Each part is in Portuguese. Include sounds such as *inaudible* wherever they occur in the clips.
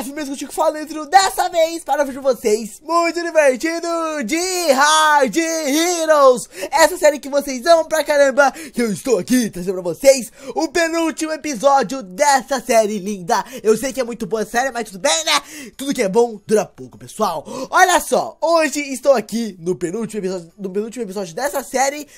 F mesmo contigo falando dessa vez para ver de vocês muito divertido de Hard Heroes. Essa série que vocês amam pra caramba, eu estou aqui trazendo pra vocês o penúltimo episódio dessa série linda. Eu sei que é muito boa a série, mas tudo bem, né? Tudo que é bom dura pouco, pessoal. Olha só, hoje estou aqui no penúltimo episódio, no penúltimo episódio dessa série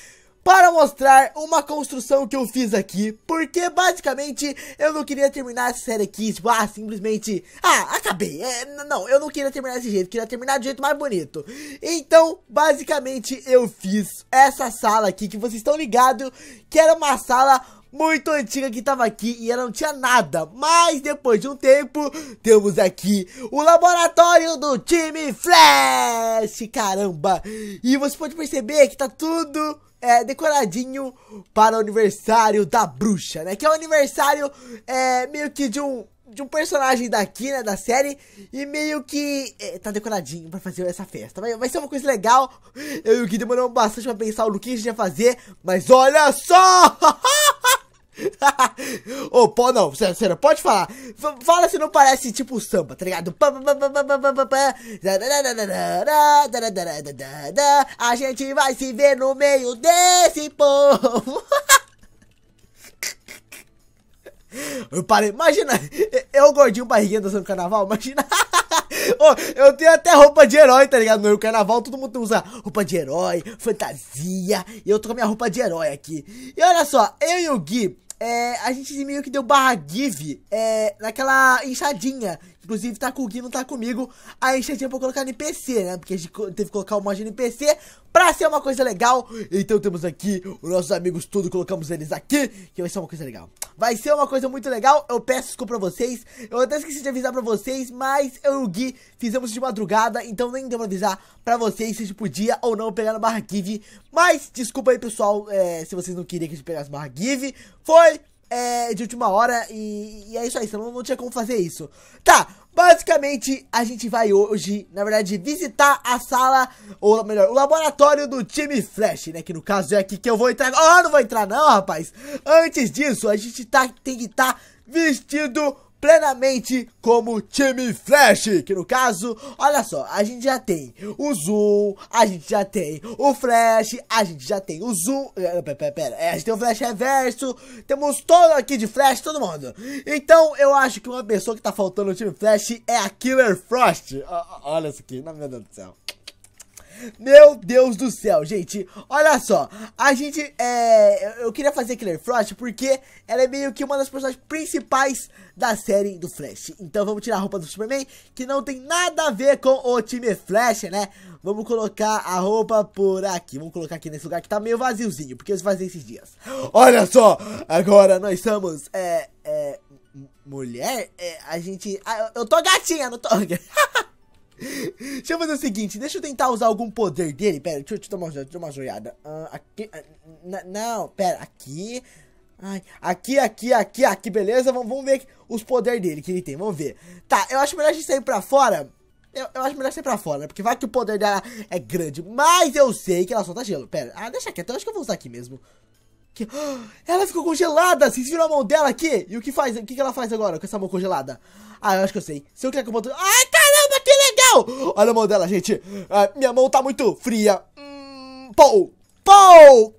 para mostrar uma construção que eu fiz aqui, porque basicamente eu não queria terminar essa série aqui, tipo, ah, simplesmente, ah, acabei, é, não, eu não queria terminar desse jeito, queria terminar do jeito mais bonito. Então, basicamente, eu fiz essa sala aqui, que vocês estão ligados, que era uma sala muito antiga que tava aqui e ela não tinha nada. Mas depois de um tempo, temos aqui o laboratório do time Flash, caramba. E você pode perceber que tá tudo é, decoradinho para o aniversário da bruxa, né? Que é o aniversário é, meio que de um de um personagem daqui, né, da série, e meio que é, tá decoradinho pra fazer essa festa. Vai, vai ser uma coisa legal. Eu e o Gui demoramos bastante pra pensar o que a gente ia fazer, mas olha só! *laughs* Ô, pô, não, sério, sério, pode falar. fala se não parece tipo samba, tá ligado? A gente vai se ver no meio desse povo. Eu parei, imagina, eu gordinho barriguinha dançando carnaval, imagina. Oh, eu tenho até roupa de herói, tá ligado? No carnaval todo mundo usa roupa de herói, fantasia. E eu tô com a minha roupa de herói aqui. E olha só, eu e o Gui, é, a gente meio que deu barra give é, naquela enxadinha. Inclusive, tá com o Gui, não tá comigo. A enxadinha pra colocar no NPC, né? Porque a gente teve que colocar o mod NPC pra ser uma coisa legal. Então temos aqui os nossos amigos tudo, colocamos eles aqui, que vai ser uma coisa legal. Vai ser uma coisa muito legal, eu peço desculpa pra vocês. Eu até esqueci de avisar pra vocês, mas eu e o Gui fizemos de madrugada, então nem deu pra avisar pra vocês se a gente podia ou não pegar na barra give. Mas, desculpa aí, pessoal, é, se vocês não queriam que a gente pegasse barra give. Foi... É, de última hora e, e, é isso aí, senão não tinha como fazer isso. Tá, Basicamente, a gente vai hoje, na verdade, visitar a sala, ou melhor, o laboratório do time Flash, né? Que no caso é aqui que eu vou entrar. agora oh, não vou entrar não, rapaz! Antes disso, a gente tá, tem que estar tá vestido plenamente como time Flash, que no caso, olha só, a gente já tem o Zoom, a gente já tem o Flash, a gente já tem o Zoom, eh, pera, pera, pera é, a gente tem o Flash Reverso, temos todo aqui de Flash, todo mundo. Então, eu acho que uma pessoa que tá faltando no time Flash é a Killer Frost. O, olha isso aqui, na meu Deus do céu. Meu Deus do céu, gente. Olha só. A gente, é... Eu queria fazer Killer Frost porque ela é meio que uma das personagens principais da série do Flash. Então vamos tirar a roupa do Superman, que não tem nada a ver com o time Flash, né? Vamos colocar a roupa por aqui. Vamos colocar aqui nesse lugar que tá meio vaziozinho, porque eu vazei esses dias. Olha só! Agora nós somos, é... é mulher? É, a gente... Ah, eu tô gatinha, não tô... *laughs* Deixa eu fazer o seguinte, deixa eu tentar usar algum poder dele. Pera, deixa eu te dar uma, deixa eu uma joiada. Uh, aqui, uh, não, pera, aqui. Ai, aqui, aqui, aqui, aqui, beleza? Vamos, vamos ver os poderes dele que ele tem, vamos ver. Tá, eu acho melhor a gente sair pra fora. Eu, eu acho melhor sair pra fora, né? Porque vai que o poder dela é grande. Mas eu sei que ela solta gelo. Pera, ah, deixa quieto, eu acho que eu vou usar aqui mesmo. Que... *gasps* Ela ficou congelada, vocês viram a mão dela aqui? E o que faz? O que ela faz agora com essa mão congelada? Ah, eu acho que eu sei. Se eu clicar com o botão... Ai, cara! Olha a mão dela, gente. Ah, minha mão tá muito fria. Hum, pou! Pou!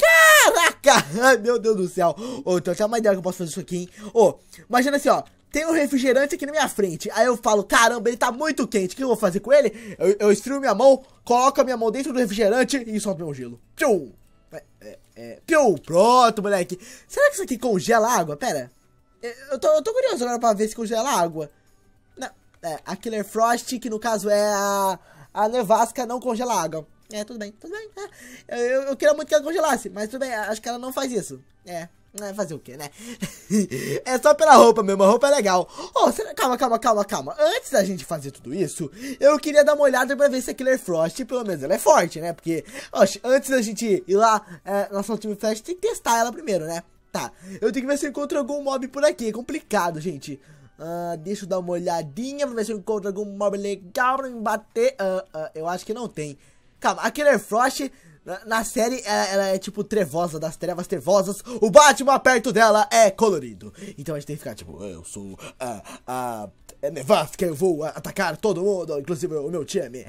Caraca! Ai, meu Deus do céu. Ô, oh, então tem uma ideia que eu posso fazer isso aqui, hein? oh, imagina assim, ó tem um refrigerante aqui na minha frente. Aí eu falo, caramba, ele tá muito quente. O que eu vou fazer com ele? Eu, eu esfrio minha mão, coloco a minha mão dentro do refrigerante e solto meu gelo. Piu! É, é, piu! É. Pronto, moleque. Será que isso aqui congela água? Pera. Eu tô, eu tô curioso agora pra ver se congela água. É, a Killer Frost, que no caso é a, a nevasca, não congela água. É, tudo bem, tudo bem. É. Eu, eu queria muito que ela congelasse, mas tudo bem, acho que ela não faz isso. É, é fazer o que, né? *laughs* é só pela roupa mesmo, a roupa é legal. Oh, será... calma, calma, calma, calma. Antes da gente fazer tudo isso, eu queria dar uma olhada pra ver se a Killer Frost, pelo menos, ela é forte, né? Porque, oxe, antes da gente ir lá, é, nosso time flash tem que testar ela primeiro, né? Tá, eu tenho que ver se eu encontro algum mob por aqui, é complicado, gente. Uh, deixa eu dar uma olhadinha pra ver se eu encontro algum mob legal pra me bater. Uh, uh, eu acho que não tem. Calma, a Killer Frost na, na série ela, ela, é tipo trevosa, das trevas trevosas. O Batman perto dela é colorido. Então a gente tem que ficar tipo, eu sou a. a é nevasca, eu vou atacar todo mundo, inclusive o meu time.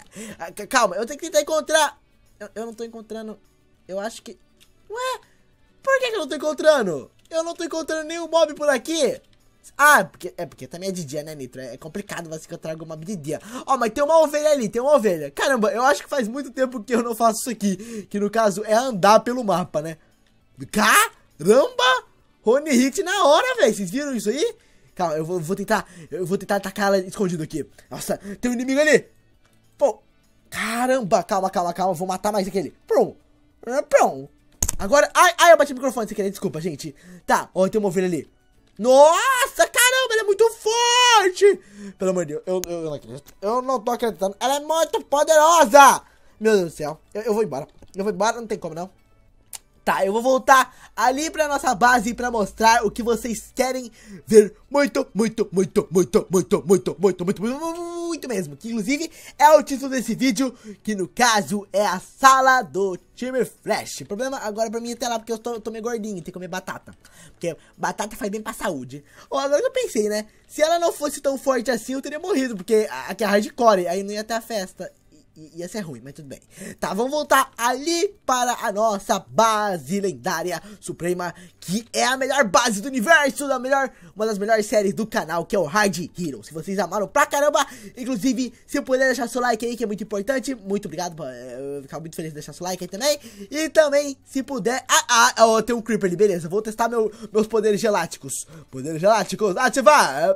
*laughs* Calma, eu tenho que tentar encontrar. Eu, eu não tô encontrando. Eu acho que. Ué? Por que, que eu não tô encontrando? Eu não tô encontrando nenhum mob por aqui. Ah, porque, é porque também é de dia, né, Nitro? É complicado você que eu trago uma de dia. Ó, oh, mas tem uma ovelha ali, tem uma ovelha. Caramba, eu acho que faz muito tempo que eu não faço isso aqui. Que no caso é andar pelo mapa, né? Caramba! Rony Hit na hora, velho. Vocês viram isso aí? Calma, eu vou, vou tentar. Eu vou tentar atacar ela escondido aqui. Nossa, tem um inimigo ali. Pô. Caramba, calma, calma, calma. Vou matar mais aquele. Prum. Prum. Agora. Ai, ai, eu bati o microfone sem querer. Desculpa, gente. Tá, ó, tem uma ovelha ali. Nossa, caramba, ela é muito forte! Pelo amor de Deus, eu, eu, eu não acredito. Eu não tô acreditando. Ela é muito poderosa! Meu Deus do céu, eu, eu vou embora. Eu vou embora, não tem como não. Tá, eu vou voltar ali pra nossa base pra mostrar o que vocês querem ver muito, muito, muito, muito, muito, muito, muito, muito, muito. muito muito mesmo, que inclusive é o título desse vídeo, que no caso é a sala do time Flash. O problema agora pra mim é até lá, porque eu tô, tô meio gordinho, tem que comer batata. Porque batata faz bem pra saúde. Ou agora eu pensei, né? Se ela não fosse tão forte assim, eu teria morrido, porque aqui é hardcore, aí não ia ter a festa ia ser é ruim, mas tudo bem. Tá, vamos voltar ali para a nossa base lendária suprema, que é a melhor base do universo, da melhor, uma das melhores séries do canal, que é o Hard Hero. Se vocês amaram pra caramba, inclusive, se puder deixar seu like aí, que é muito importante, muito obrigado, eu ficar muito feliz de deixar seu like aí também. E também, se puder, ah, ah, oh, tem um Creeper ali, beleza, vou testar meu, meus poderes geláticos. Poderes geláticos, ativar! É,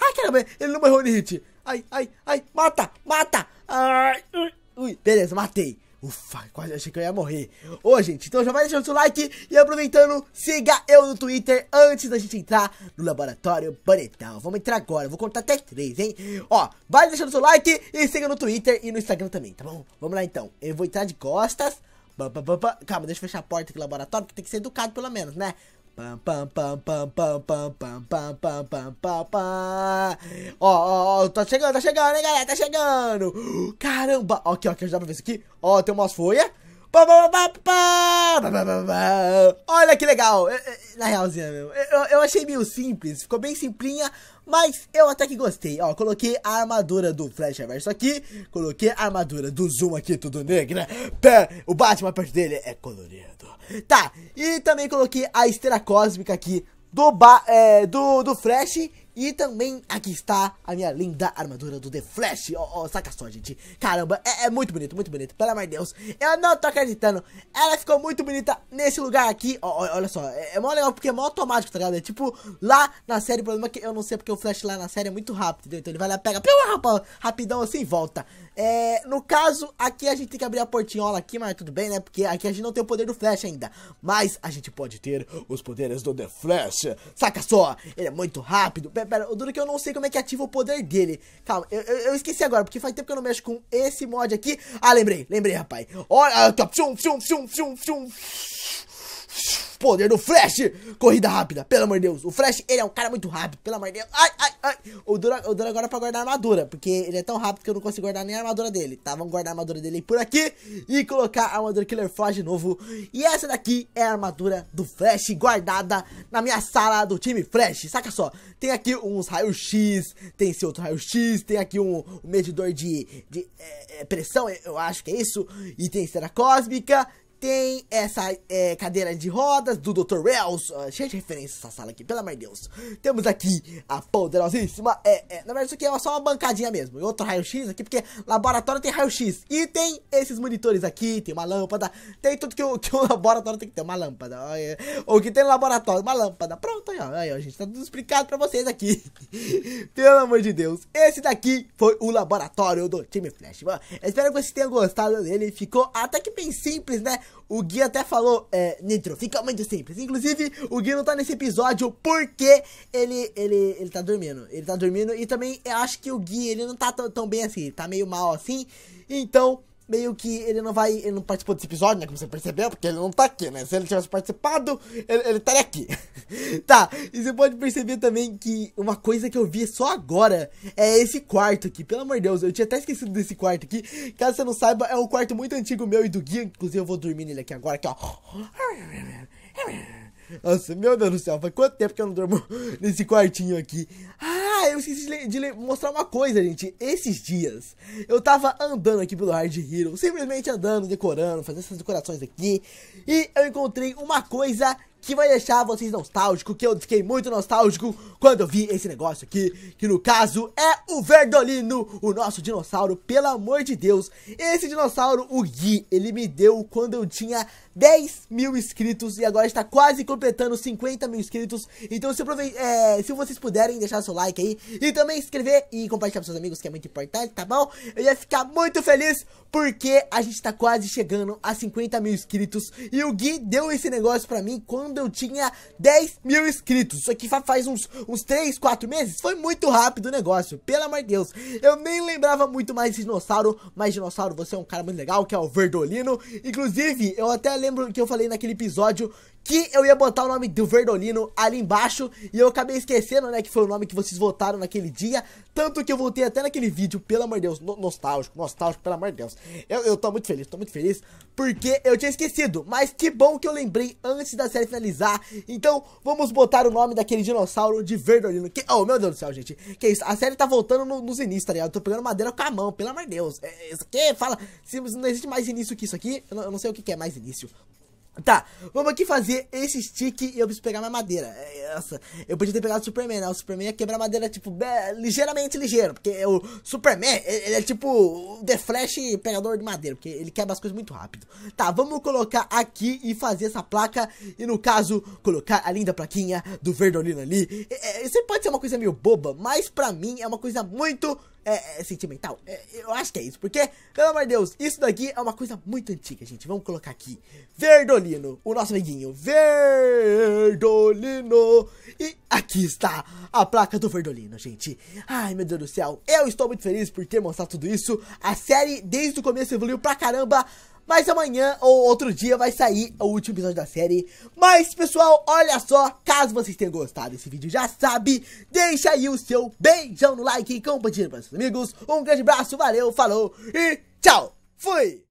ai, caramba, ele não morreu de hit. Ai, ai, ai, mata, mata! Ai, ui, ui. Beleza, matei. Ufa, quase achei que eu ia morrer. Ô, gente, então já vai deixando seu like e aproveitando, siga eu no Twitter antes da gente entrar no Laboratório bonitão. Vamos entrar agora, vou contar até três, hein? Ó, vai deixando seu like e siga no Twitter e no Instagram também, tá bom? Vamos lá então, eu vou entrar de costas. Calma, deixa eu fechar a porta aqui do laboratório, que tem que ser educado pelo menos, né? Pam, pam, pam, pam, pam, pam, pam, pam, pam, pam, pam, pam. Ó, ó, ó, tá chegando, tá chegando, hein, galera, tá chegando. Caramba, ó, aqui, ó, aqui, já pra ver isso aqui. Ó, tem umas folhas. Olha que legal. Na realzinha meu, Eu, eu achei meio simples. Ficou bem simplinha. Mas eu até que gostei. Ó, coloquei a armadura do Flash Reverso aqui. Coloquei a armadura do Zoom aqui, tudo negra. Pé, o Batman perto dele é colorido. Tá, e também coloquei a esteira cósmica aqui do, ba é, do, do Flash e também aqui está a minha linda armadura do The Flash. Oh, oh saca só, gente. Caramba, é, é, muito bonito, muito bonito. Pelo amor de Deus. Eu não tô acreditando. Ela ficou muito bonita nesse lugar aqui. Oh, oh, olha só, é, é mó legal porque é mó automático, tá ligado? É tipo, lá na série, o problema é que eu não sei porque o Flash lá na série é muito rápido, entendeu? Então ele vai lá, pega piu, rapidão assim e volta. É, no caso, aqui a gente tem que abrir a portinhola aqui, mas tudo bem, né? Porque aqui a gente não tem o poder do Flash ainda. Mas a gente pode ter os poderes do The Flash. Saca só, ele é muito rápido pera. O duro é que eu não sei como é que ativa o poder dele. Calma, eu, eu, eu, esqueci agora, porque faz tempo que eu não mexo com esse mod aqui. Ah, lembrei, lembrei, rapaz. Olha aqui, ó. Tchum, tchum, tchum, tchum, tchum. Poder do Flash! Corrida rápida, pelo amor de Deus. O Flash, ele é um cara muito rápido, pelo amor de Deus. Ai, ai, ai. O Dora, o Duro agora é pra guardar a armadura, porque ele é tão rápido que eu não consigo guardar nem a armadura dele, tá? Vamos guardar a armadura dele por aqui e colocar a armadura Killer Flash de novo. E essa daqui é a armadura do Flash guardada na minha sala do time Flash. Saca só, tem aqui uns raios x tem esse outro raio-x, tem aqui um, um medidor de, de é, é, pressão, eu acho que é isso, e tem cera cósmica, tem essa é, cadeira de rodas do Dr. Wells. Uh, cheia de referências essa sala aqui, pelo amor de Deus. Temos aqui a poderosíssima. É, é, na verdade, isso aqui é só uma bancadinha mesmo. E outro raio-x aqui, porque laboratório tem raio-x. E tem esses monitores aqui, tem uma lâmpada. Tem tudo que o, que o *laughs* laboratório tem que ter, uma lâmpada. Ou que tem no laboratório, uma lâmpada. Pronto, aí ó, aí, ó, gente. Tá tudo explicado pra vocês aqui. *laughs* pelo amor de Deus. Esse daqui foi o laboratório do time Flash. Mano, espero que vocês tenham gostado dele. Ficou até que bem simples, né? O Gui até falou, é, Nitro, fica muito simples. Inclusive, o Gui não tá nesse episódio porque ele, ele, ele tá dormindo. Ele tá dormindo e também eu acho que o Gui, ele não tá tão bem assim, tá meio mal assim. Então, meio que ele não vai. Ele não participou desse episódio, né? Como você percebeu, porque ele não tá aqui, né? Se ele tivesse participado, ele, ele estaria aqui. *laughs* tá, e você pode perceber também que uma coisa que eu vi só agora é esse quarto aqui. Pelo amor de Deus, eu tinha até esquecido desse quarto aqui. Caso você não saiba, é um quarto muito antigo meu e do Gui. Inclusive, eu vou dormir nele aqui agora, aqui, ó. Nossa, meu Deus do céu, faz quanto tempo que eu não durmo *laughs* nesse quartinho aqui. Ah! eu esqueci de, de, mostrar uma coisa, gente. Esses dias eu tava andando aqui pelo Hard Hero, simplesmente andando, decorando, fazendo essas decorações aqui, e eu encontrei uma coisa que vai deixar vocês nostálgico, que eu fiquei muito nostálgico quando eu vi esse negócio aqui, que no caso é o Verdolino, o nosso dinossauro, pelo amor de Deus. Esse dinossauro, o Gui, ele me deu quando eu tinha 10 mil inscritos e agora está quase completando 50 mil inscritos. Então se, é, se vocês puderem deixar seu like aí e também inscrever e compartilhar com seus amigos, que é muito importante, tá bom? Eu ia ficar muito feliz porque a gente está quase chegando a 50 mil inscritos e o Gui deu esse negócio pra mim quando quando eu tinha 10 mil inscritos. Isso aqui faz uns, uns 3, 4 meses. Foi muito rápido o negócio, pelo amor de Deus. Eu nem lembrava muito mais de dinossauro, mas dinossauro, você é um cara muito legal, que é o Verdolino. Inclusive, eu até lembro que eu falei naquele episódio que eu ia botar o nome do Verdolino ali embaixo e eu acabei esquecendo, né, que foi o nome que vocês votaram naquele dia, tanto que eu voltei até naquele vídeo, pelo amor de Deus, no nostálgico, nostálgico, pelo amor de Deus. Eu, eu tô muito feliz, tô muito feliz, porque eu tinha esquecido, mas que bom que eu lembrei antes da série finalizar, então vamos botar o nome daquele dinossauro de Verdolino, que, oh, meu Deus do céu, gente, que isso, a série tá voltando no, nos inícios, tá ligado? Eu tô pegando madeira com a mão, pelo amor de Deus, é, é isso aqui, fala, se não existe mais início que isso aqui, eu não, eu não sei o que, que é mais início. Tá, vamos aqui fazer esse stick e eu preciso pegar minha madeira. É, nossa, eu podia ter pegado o Superman, né? O Superman ia quebrar madeira, tipo, ligeiramente ligeiro. Porque o Superman, ele é tipo The Flash pegador de madeira, porque ele quebra as coisas muito rápido. Tá, vamos colocar aqui e fazer essa placa. E no caso, colocar a linda plaquinha do Verdolino ali. É, é isso pode ser uma coisa meio boba, mas pra mim é uma coisa muito é, é sentimental. É, eu acho que é isso, porque, pelo amor de Deus, isso daqui é uma coisa muito antiga, gente. Vamos colocar aqui. Verdolino, o nosso amiguinho. Verdolino. E aqui está a placa do Verdolino, gente. Ai, meu Deus do céu. Eu estou muito feliz por ter mostrado tudo isso. A série, desde o começo, evoluiu pra caramba. Mas amanhã ou outro dia vai sair o último episódio da série. Mas, pessoal, olha só. Caso vocês tenham gostado desse vídeo, já sabe. Deixa aí o seu beijão no like e compartilha para seus amigos. Um grande abraço, valeu, falou e tchau. Fui!